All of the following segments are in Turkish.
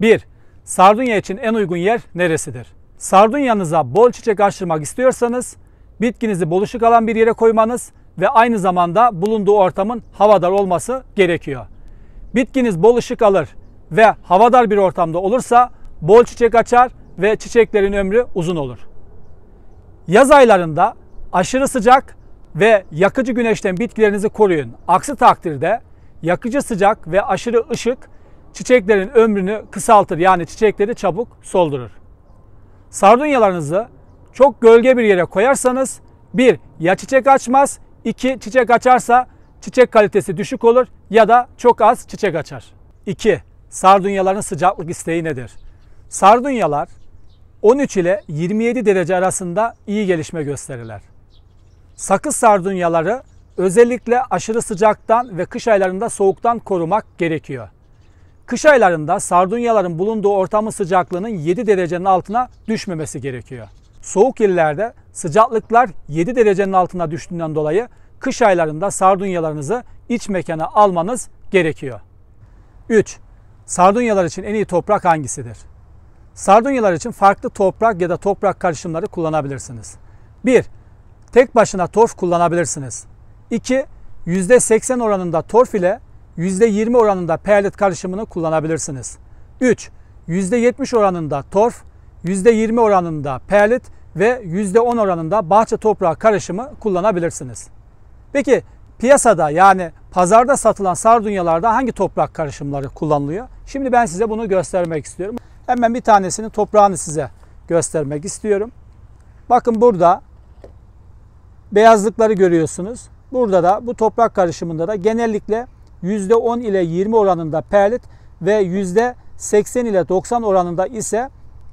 1. Sardunya için en uygun yer neresidir? Sardunyanıza bol çiçek açtırmak istiyorsanız bitkinizi boluşuk alan bir yere koymanız ve aynı zamanda bulunduğu ortamın havadar olması gerekiyor. Bitkiniz bol ışık alır ve havadar bir ortamda olursa bol çiçek açar ve çiçeklerin ömrü uzun olur. Yaz aylarında aşırı sıcak ve yakıcı güneşten bitkilerinizi koruyun. Aksi takdirde yakıcı sıcak ve aşırı ışık çiçeklerin ömrünü kısaltır. Yani çiçekleri çabuk soldurur. Sardunyalarınızı çok gölge bir yere koyarsanız bir ya çiçek açmaz, iki çiçek açarsa çiçek kalitesi düşük olur ya da çok az çiçek açar. 2. Sardunyaların sıcaklık isteği nedir? Sardunyalar 13 ile 27 derece arasında iyi gelişme gösterirler. Sakız sardunyaları özellikle aşırı sıcaktan ve kış aylarında soğuktan korumak gerekiyor. Kış aylarında sardunyaların bulunduğu ortamın sıcaklığının 7 derecenin altına düşmemesi gerekiyor. Soğuk yerlerde sıcaklıklar 7 derecenin altına düştüğünden dolayı kış aylarında sardunyalarınızı iç mekana almanız gerekiyor. 3. Sardunyalar için en iyi toprak hangisidir? Sardunyalar için farklı toprak ya da toprak karışımları kullanabilirsiniz. 1. Tek başına torf kullanabilirsiniz. 2. %80 oranında torf ile %20 oranında perlit karışımını kullanabilirsiniz. 3. %70 oranında torf, %20 oranında perlit ve %10 oranında bahçe toprağı karışımı kullanabilirsiniz. Peki piyasada yani pazarda satılan sardunyalarda hangi toprak karışımları kullanılıyor? Şimdi ben size bunu göstermek istiyorum. Hemen bir tanesinin toprağını size göstermek istiyorum. Bakın burada beyazlıkları görüyorsunuz. Burada da bu toprak karışımında da genellikle %10 ile 20 oranında perlit ve %80 ile 90 oranında ise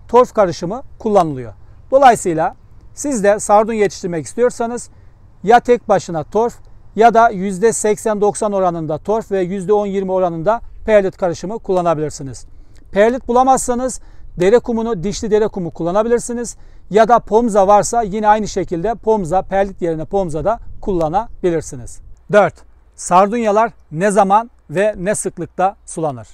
torf karışımı kullanılıyor. Dolayısıyla siz de sardun yetiştirmek istiyorsanız ya tek başına torf ya da %80-90 oranında torf ve %10-20 oranında perlit karışımı kullanabilirsiniz. Perlit bulamazsanız dere kumunu, dişli dere kumu kullanabilirsiniz. Ya da pomza varsa yine aynı şekilde pomza, perlit yerine pomza da kullanabilirsiniz. 4. Sardunyalar ne zaman ve ne sıklıkta sulanır?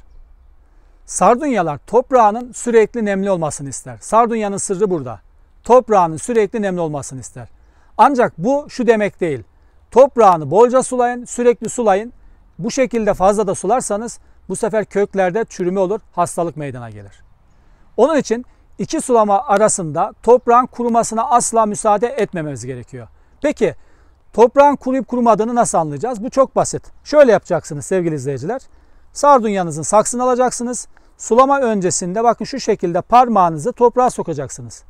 Sardunyalar toprağının sürekli nemli olmasını ister. Sardunyanın sırrı burada. Toprağının sürekli nemli olmasını ister. Ancak bu şu demek değil. Toprağını bolca sulayın, sürekli sulayın. Bu şekilde fazla da sularsanız bu sefer köklerde çürüme olur, hastalık meydana gelir. Onun için iki sulama arasında toprağın kurumasına asla müsaade etmememiz gerekiyor. Peki Toprağın kuruyup kurumadığını nasıl anlayacağız? Bu çok basit. Şöyle yapacaksınız sevgili izleyiciler. Sardunyanızın saksını alacaksınız. Sulama öncesinde bakın şu şekilde parmağınızı toprağa sokacaksınız.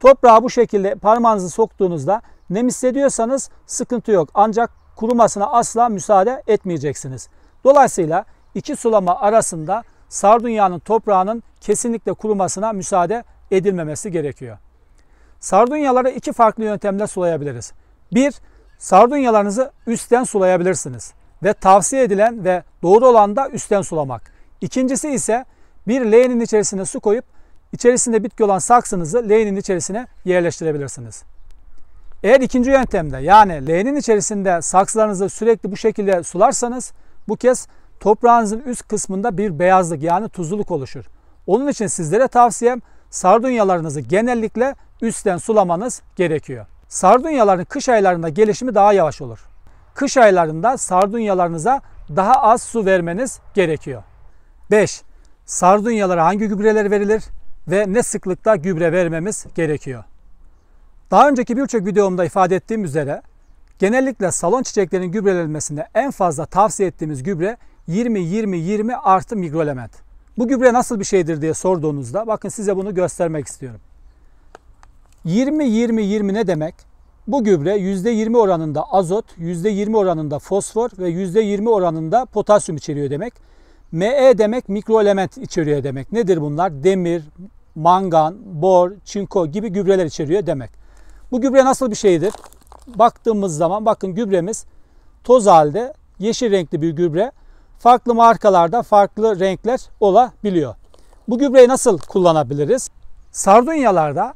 Toprağa bu şekilde parmağınızı soktuğunuzda nem hissediyorsanız sıkıntı yok. Ancak kurumasına asla müsaade etmeyeceksiniz. Dolayısıyla iki sulama arasında sardunyanın toprağının kesinlikle kurumasına müsaade edilmemesi gerekiyor. Sardunyaları iki farklı yöntemle sulayabiliriz. Bir, Sardunyalarınızı üstten sulayabilirsiniz ve tavsiye edilen ve doğru olan da üstten sulamak. İkincisi ise bir leğenin içerisine su koyup içerisinde bitki olan saksınızı leğenin içerisine yerleştirebilirsiniz. Eğer ikinci yöntemde yani leğenin içerisinde saksılarınızı sürekli bu şekilde sularsanız bu kez toprağınızın üst kısmında bir beyazlık yani tuzluluk oluşur. Onun için sizlere tavsiyem sardunyalarınızı genellikle üstten sulamanız gerekiyor. Sardunyaların kış aylarında gelişimi daha yavaş olur. Kış aylarında sardunyalarınıza daha az su vermeniz gerekiyor. 5. Sardunyalara hangi gübreler verilir ve ne sıklıkta gübre vermemiz gerekiyor? Daha önceki birçok videomda ifade ettiğim üzere genellikle salon çiçeklerinin gübrelenmesinde en fazla tavsiye ettiğimiz gübre 20-20-20 artı mikroelement. Bu gübre nasıl bir şeydir diye sorduğunuzda bakın size bunu göstermek istiyorum. 20-20-20 ne demek? Bu gübre %20 oranında azot, %20 oranında fosfor ve %20 oranında potasyum içeriyor demek. ME demek mikroelement içeriyor demek. Nedir bunlar? Demir, mangan, bor, çinko gibi gübreler içeriyor demek. Bu gübre nasıl bir şeydir? Baktığımız zaman bakın gübremiz toz halde yeşil renkli bir gübre. Farklı markalarda farklı renkler olabiliyor. Bu gübreyi nasıl kullanabiliriz? Sardunyalarda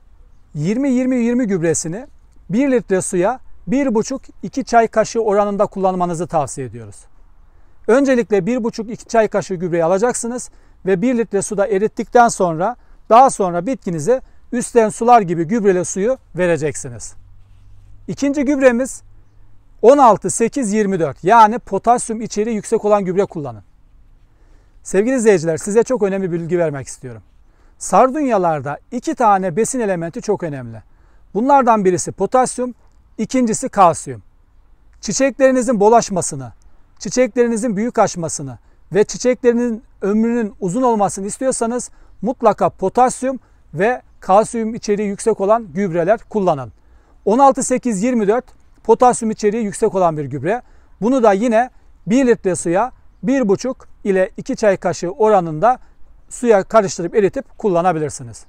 20-20-20 gübresini 1 litre suya 1,5-2 çay kaşığı oranında kullanmanızı tavsiye ediyoruz. Öncelikle 1,5-2 çay kaşığı gübreyi alacaksınız ve 1 litre suda erittikten sonra daha sonra bitkinize üstten sular gibi gübreli suyu vereceksiniz. İkinci gübremiz 16-8-24 yani potasyum içeriği yüksek olan gübre kullanın. Sevgili izleyiciler size çok önemli bir bilgi vermek istiyorum. Sardunyalarda iki tane besin elementi çok önemli. Bunlardan birisi potasyum, ikincisi kalsiyum. Çiçeklerinizin bol çiçeklerinizin büyük açmasını ve çiçeklerinin ömrünün uzun olmasını istiyorsanız mutlaka potasyum ve kalsiyum içeriği yüksek olan gübreler kullanın. 16-8-24 potasyum içeriği yüksek olan bir gübre. Bunu da yine 1 litre suya 1,5 ile 2 çay kaşığı oranında suya karıştırıp eritip kullanabilirsiniz.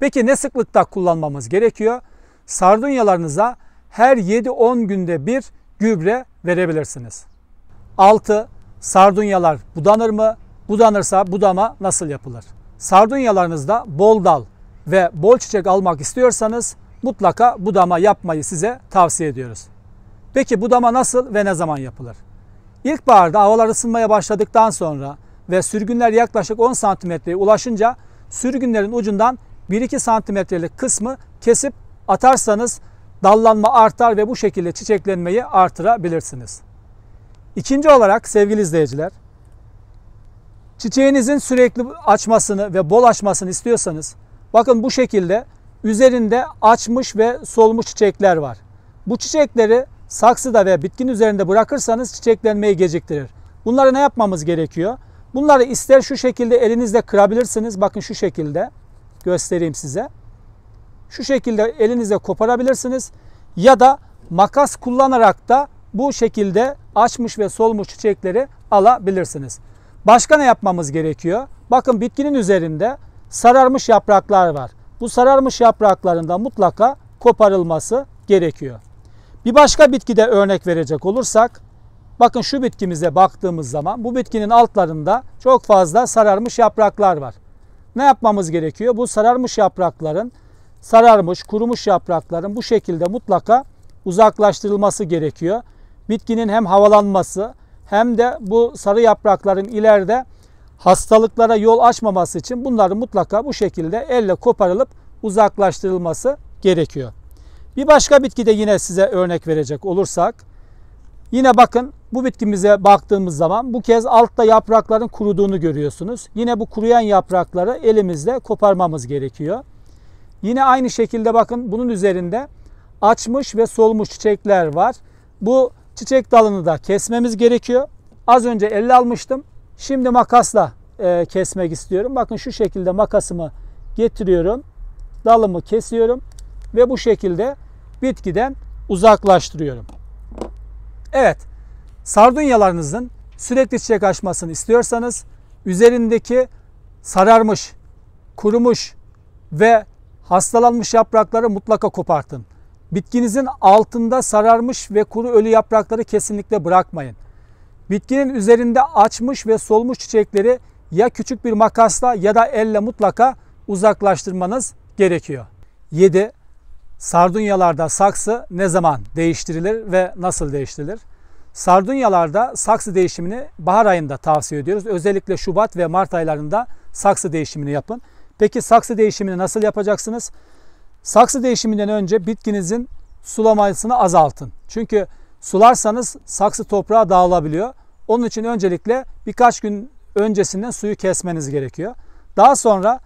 Peki ne sıklıkta kullanmamız gerekiyor? Sardunyalarınıza her 7-10 günde bir gübre verebilirsiniz. 6. Sardunyalar budanır mı? Budanırsa budama nasıl yapılır? Sardunyalarınızda bol dal ve bol çiçek almak istiyorsanız mutlaka budama yapmayı size tavsiye ediyoruz. Peki budama nasıl ve ne zaman yapılır? İlkbaharda havalar ısınmaya başladıktan sonra ve sürgünler yaklaşık 10 santimetreye ulaşınca sürgünlerin ucundan 1-2 santimetrelik kısmı kesip atarsanız dallanma artar ve bu şekilde çiçeklenmeyi artırabilirsiniz. İkinci olarak sevgili izleyiciler, çiçeğinizin sürekli açmasını ve bol açmasını istiyorsanız bakın bu şekilde üzerinde açmış ve solmuş çiçekler var. Bu çiçekleri saksıda ve bitkin üzerinde bırakırsanız çiçeklenmeyi geciktirir. Bunları ne yapmamız gerekiyor? Bunları ister şu şekilde elinizle kırabilirsiniz. Bakın şu şekilde göstereyim size. Şu şekilde elinizle koparabilirsiniz. Ya da makas kullanarak da bu şekilde açmış ve solmuş çiçekleri alabilirsiniz. Başka ne yapmamız gerekiyor? Bakın bitkinin üzerinde sararmış yapraklar var. Bu sararmış yaprakların da mutlaka koparılması gerekiyor. Bir başka bitkide örnek verecek olursak Bakın şu bitkimize baktığımız zaman bu bitkinin altlarında çok fazla sararmış yapraklar var. Ne yapmamız gerekiyor? Bu sararmış yaprakların, sararmış, kurumuş yaprakların bu şekilde mutlaka uzaklaştırılması gerekiyor. Bitkinin hem havalanması hem de bu sarı yaprakların ileride hastalıklara yol açmaması için bunların mutlaka bu şekilde elle koparılıp uzaklaştırılması gerekiyor. Bir başka bitki de yine size örnek verecek olursak yine bakın bu bitkimize baktığımız zaman bu kez altta yaprakların kuruduğunu görüyorsunuz. Yine bu kuruyan yaprakları elimizle koparmamız gerekiyor. Yine aynı şekilde bakın bunun üzerinde açmış ve solmuş çiçekler var. Bu çiçek dalını da kesmemiz gerekiyor. Az önce elle almıştım. Şimdi makasla e, kesmek istiyorum. Bakın şu şekilde makasımı getiriyorum. Dalımı kesiyorum ve bu şekilde bitkiden uzaklaştırıyorum. Evet Sardunyalarınızın sürekli çiçek açmasını istiyorsanız üzerindeki sararmış, kurumuş ve hastalanmış yaprakları mutlaka kopartın. Bitkinizin altında sararmış ve kuru ölü yaprakları kesinlikle bırakmayın. Bitkinin üzerinde açmış ve solmuş çiçekleri ya küçük bir makasla ya da elle mutlaka uzaklaştırmanız gerekiyor. 7. Sardunyalarda saksı ne zaman değiştirilir ve nasıl değiştirilir? Sardunyalarda saksı değişimini bahar ayında tavsiye ediyoruz. Özellikle Şubat ve Mart aylarında saksı değişimini yapın. Peki saksı değişimini nasıl yapacaksınız? Saksı değişiminden önce bitkinizin sulamasını azaltın. Çünkü sularsanız saksı toprağa dağılabiliyor. Onun için öncelikle birkaç gün öncesinden suyu kesmeniz gerekiyor. Daha sonra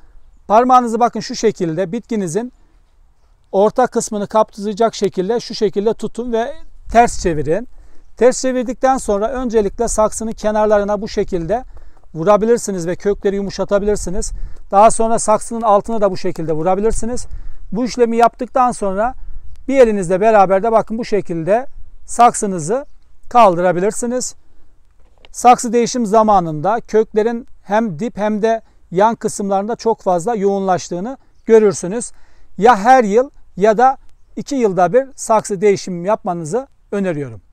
parmağınızı bakın şu şekilde bitkinizin orta kısmını kaptıracak şekilde şu şekilde tutun ve ters çevirin. Ters çevirdikten sonra öncelikle saksının kenarlarına bu şekilde vurabilirsiniz ve kökleri yumuşatabilirsiniz. Daha sonra saksının altına da bu şekilde vurabilirsiniz. Bu işlemi yaptıktan sonra bir elinizle beraber de bakın bu şekilde saksınızı kaldırabilirsiniz. Saksı değişim zamanında köklerin hem dip hem de yan kısımlarında çok fazla yoğunlaştığını görürsünüz. Ya her yıl ya da iki yılda bir saksı değişim yapmanızı öneriyorum.